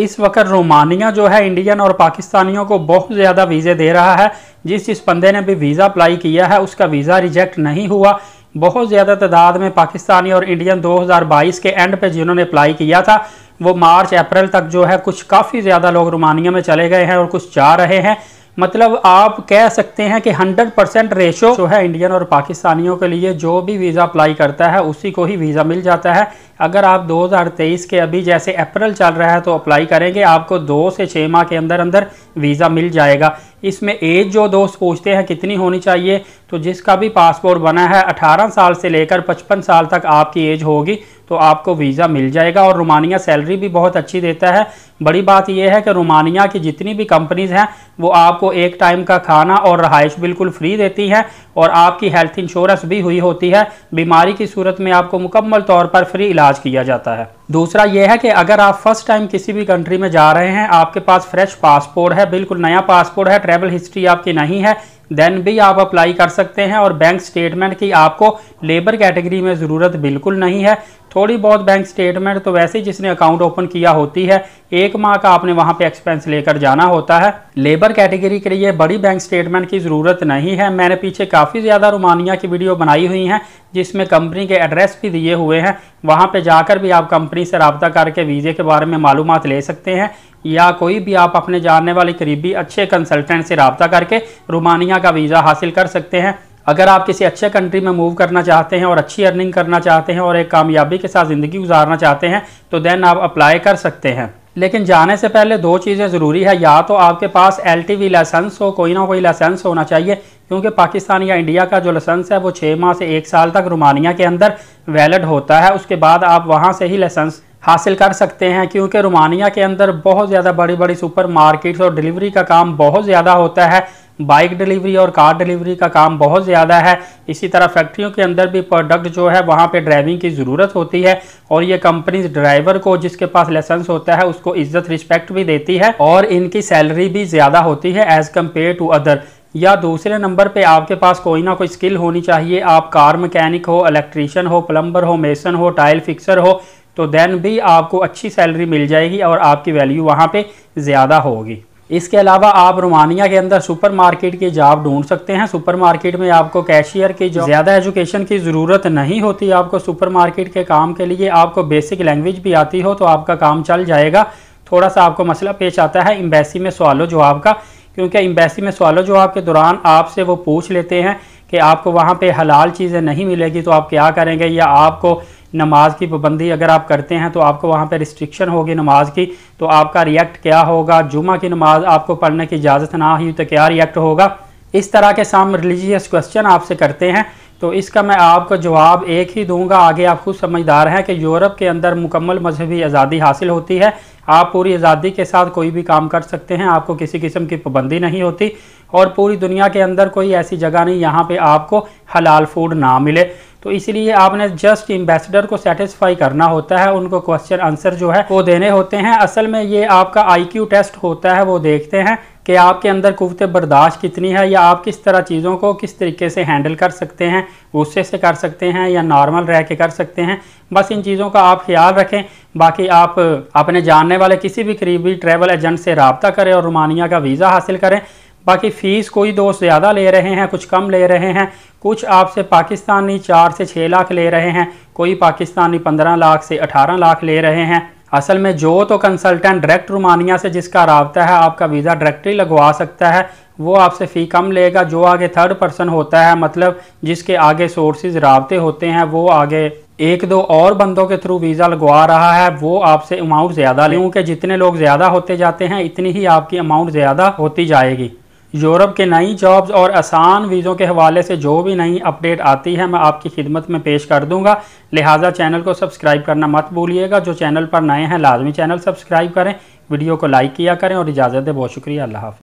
इस वक्त रोमानिया जो है इंडियन और पाकिस्तानियों को बहुत ज़्यादा वीज़े दे रहा है जिस जिस बंदे ने भी वीज़ा अप्लाई किया है उसका वीज़ा रिजेक्ट नहीं हुआ बहुत ज़्यादा तादाद में पाकिस्तानी और इंडियन 2022 के एंड पे जिन्होंने अप्लाई किया था वो मार्च अप्रैल तक जो है कुछ काफ़ी ज़्यादा लोग रोमानिया में चले गए हैं और कुछ जा रहे हैं मतलब आप कह सकते हैं कि 100 परसेंट रेशो जो है इंडियन और पाकिस्तानियों के लिए जो भी वीज़ा अप्लाई करता है उसी को ही वीज़ा मिल जाता है अगर आप 2023 के अभी जैसे अप्रैल चल रहा है तो अप्लाई करेंगे आपको दो से छः माह के अंदर अंदर वीज़ा मिल जाएगा इसमें एज जो दोस्त पूछते हैं कितनी होनी चाहिए तो जिसका भी पासपोर्ट बना है अठारह साल से लेकर पचपन साल तक आपकी एज होगी तो आपको वीज़ा मिल जाएगा और रोमानिया सैलरी भी बहुत अच्छी देता है बड़ी बात यह है कि रोमानिया की जितनी भी कंपनीज़ हैं वो आपको एक टाइम का खाना और रहाइश बिल्कुल फ्री देती हैं और आपकी हेल्थ इंश्योरेंस भी हुई होती है बीमारी की सूरत में आपको मुकम्मल तौर पर फ्री इलाज किया जाता है दूसरा यह है कि अगर आप फर्स्ट टाइम किसी भी कंट्री में जा रहे हैं आपके पास फ्रेश पासपोर्ट है बिल्कुल नया पासपोर्ट है ट्रेवल हिस्ट्री आपकी नहीं है देन भी आप अप्लाई कर सकते हैं और बैंक स्टेटमेंट की आपको लेबर कैटेगरी में ज़रूरत बिल्कुल नहीं है थोड़ी बहुत बैंक स्टेटमेंट तो वैसे ही जिसने अकाउंट ओपन किया होती है एक माह का आपने वहां पे एक्सपेंस लेकर जाना होता है लेबर कैटेगरी के लिए बड़ी बैंक स्टेटमेंट की ज़रूरत नहीं है मैंने पीछे काफ़ी ज़्यादा रोमानिया की वीडियो बनाई हुई है जिसमें कंपनी के एड्रेस भी दिए हुए हैं वहाँ पे जाकर भी आप कंपनी से रबता करके वीज़े के बारे में मालूम ले सकते हैं या कोई भी आप अपने जानने वाले करीबी अच्छे कंसल्टेंट से रबता करके रोमानिया का वीज़ा हासिल कर सकते हैं अगर आप किसी अच्छे कंट्री में मूव करना चाहते हैं और अच्छी अर्निंग करना चाहते हैं और एक कामयाबी के साथ ज़िंदगी गुजारना चाहते हैं तो देन आप अप्लाई कर सकते हैं लेकिन जाने से पहले दो चीज़ें ज़रूरी है या तो आपके पास एल टी लाइसेंस हो कोई ना कोई लाइसेंस होना चाहिए क्योंकि पाकिस्तान या इंडिया का जो लाइसेंस है वो छः माह से एक साल तक रोमानिया के अंदर वैलिड होता है उसके बाद आप वहाँ से ही लाइसेंस हासिल कर सकते हैं क्योंकि रोमानिया के अंदर बहुत ज़्यादा बड़ी बड़ी सुपर मार्केट्स और डिलीवरी का काम बहुत ज़्यादा होता है बाइक डिलीवरी और कार डिलीवरी का काम बहुत ज़्यादा है इसी तरह फैक्ट्रियों के अंदर भी प्रोडक्ट जो है वहाँ पे ड्राइविंग की ज़रूरत होती है और ये कंपनीज ड्राइवर को जिसके पास लाइसेंस होता है उसको इज्जत रिस्पेक्ट भी देती है और इनकी सैलरी भी ज़्यादा होती है एज़ कम्पेयर टू अदर या दूसरे नंबर पे आपके पास कोई ना कोई स्किल होनी चाहिए आप कार मैकेनिक हो इलेक्ट्रीशियन हो प्लम्बर हो मेसन हो टाइल फिक्सर हो तो देन भी आपको अच्छी सैलरी मिल जाएगी और आपकी वैल्यू वहाँ पे ज़्यादा होगी इसके अलावा आप रोमानिया के अंदर सुपरमार्केट की जॉब ढूंढ सकते हैं सुपरमार्केट में आपको कैशियर की जॉब ज़्यादा एजुकेशन की ज़रूरत नहीं होती आपको सुपरमार्केट के काम के लिए आपको बेसिक लैंग्वेज भी आती हो तो आपका काम चल जाएगा थोड़ा सा आपको मसला पेश आता है एम्बेसी में सवालों जवाब का क्योंकि एम्बेसी में सवालों जवाब के दौरान आपसे वो पूछ लेते हैं कि आपको वहाँ पे हलाल चीज़ें नहीं मिलेगी तो आप क्या करेंगे या आपको नमाज की पाबंदी अगर आप करते हैं तो आपको वहाँ पर रिस्ट्रिक्शन होगी नमाज की तो आपका रिएक्ट क्या होगा जुमा की नमाज आपको पढ़ने की इजाज़त ना हुई तो क्या रिएक्ट होगा इस तरह के साम रिलीजियस क्वेश्चन आपसे करते हैं तो इसका मैं आपको जवाब एक ही दूंगा आगे आप खुद समझदार हैं कि यूरोप के अंदर मुकम्मल मजहबी आज़ादी हासिल होती है आप पूरी आज़ादी के साथ कोई भी काम कर सकते हैं आपको किसी किस्म की पाबंदी नहीं होती और पूरी दुनिया के अंदर कोई ऐसी जगह नहीं यहाँ पे आपको हलाल फूड ना मिले तो इसलिए आपने जस्ट एम्बेसडर को सेटिस्फाई करना होता है उनको क्वेश्चन आंसर जो है वो देने होते हैं असल में ये आपका आईक्यू टेस्ट होता है वो देखते हैं कि आपके अंदर कुत बर्दाश्त कितनी है या आप किस तरह चीज़ों को किस तरीके से हैंडल कर सकते हैं गुस्से से कर सकते हैं या नॉर्मल रह के कर सकते हैं बस इन चीज़ों का आप ख्याल रखें बाकी आप अपने जानने वाले किसी भी करीबी ट्रैवल एजेंट से रबता करें और रोमानिया का वीज़ा हासिल करें बाकी फ़ीस कोई दोस्त ज़्यादा ले रहे हैं कुछ कम ले रहे हैं कुछ आपसे पाकिस्तानी चार से छः लाख ले रहे हैं कोई पाकिस्तानी पंद्रह लाख से अठारह लाख ले रहे हैं असल में जो तो कंसल्टेंट डायरेक्ट रोमानिया से जिसका रबता है आपका वीज़ा डायरेक्टली लगवा सकता है वो आपसे फ़ी कम लेगा जो आगे थर्ड पर्सन होता है मतलब जिसके आगे सोर्सेज रबते होते हैं वो आगे एक दो और बंदों के थ्रू वीज़ा लगवा रहा है वो आपसे अमाउंट ज़्यादा लेंगे क्योंकि जितने लोग ज़्यादा होते जाते हैं इतनी ही आपकी अमाउंट ज़्यादा होती जाएगी यूरोप के नई जॉब्स और आसान वीज़ों के हवाले से जो भी नई अपडेट आती है मैं आपकी खिदमत में पेश कर दूंगा लिहाजा चैनल को सब्सक्राइब करना मत भूलिएगा जो चैनल पर नए हैं लाजमी चैनल सब्सक्राइब करें वीडियो को लाइक किया करें और इजाज़त दें बहुत शुक्रिया अल्लाह हाफ़